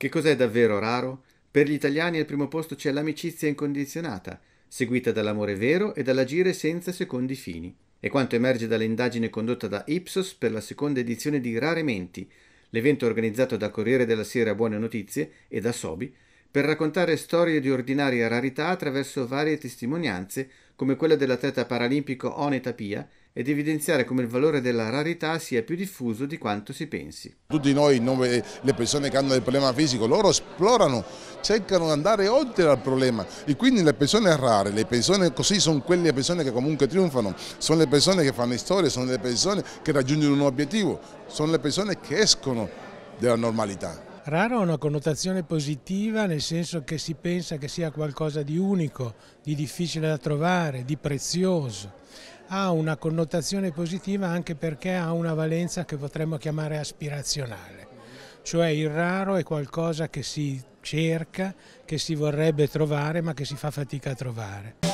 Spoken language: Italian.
Che cos'è davvero raro? Per gli italiani al primo posto c'è l'amicizia incondizionata, seguita dall'amore vero e dall'agire senza secondi fini. È quanto emerge dall'indagine condotta da Ipsos per la seconda edizione di Rare Menti, l'evento organizzato da Corriere della Sera Buone Notizie e da Sobi, per raccontare storie di ordinaria rarità attraverso varie testimonianze, come quella dell'atleta paralimpico One Tapia, ed evidenziare come il valore della rarità sia più diffuso di quanto si pensi. Tutti noi, le persone che hanno del problema fisico, loro esplorano, cercano di andare oltre al problema e quindi le persone rare, le persone così sono quelle persone che comunque trionfano, sono le persone che fanno storie, sono le persone che raggiungono un obiettivo, sono le persone che escono dalla normalità. Raro ha una connotazione positiva nel senso che si pensa che sia qualcosa di unico, di difficile da trovare, di prezioso ha una connotazione positiva anche perché ha una valenza che potremmo chiamare aspirazionale, cioè il raro è qualcosa che si cerca, che si vorrebbe trovare ma che si fa fatica a trovare.